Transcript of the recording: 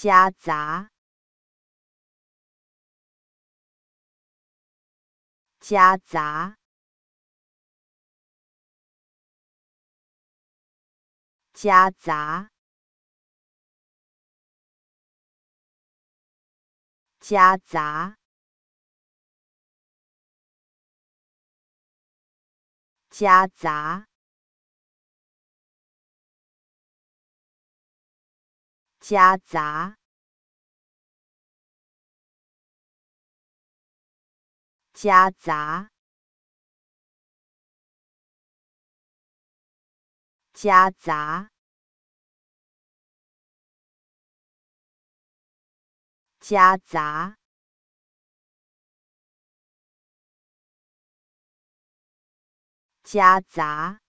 夹杂，夹杂，夹杂，夹杂，夹杂。夹杂，夹杂，夹杂，夹杂，夹杂。